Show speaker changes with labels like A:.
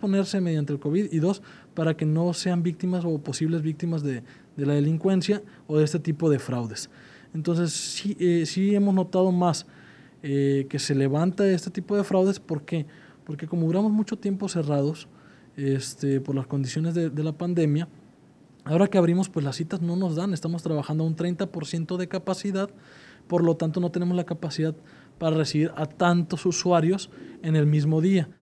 A: ponerse mediante el COVID y dos, para que no sean víctimas o posibles víctimas de, la delincuencia o de este tipo de fraudes. Entonces, sí, eh, hemos notado más eh, que se levanta este tipo de fraudes. ¿Por qué? Porque como duramos mucho tiempo cerrados este, por las condiciones de, la pandemia, ahora que abrimos, pues las citas no nos dan. Estamos trabajando a un 30% de capacidad, por lo tanto no tenemos la capacidad para recibir a tantos usuarios en el mismo día.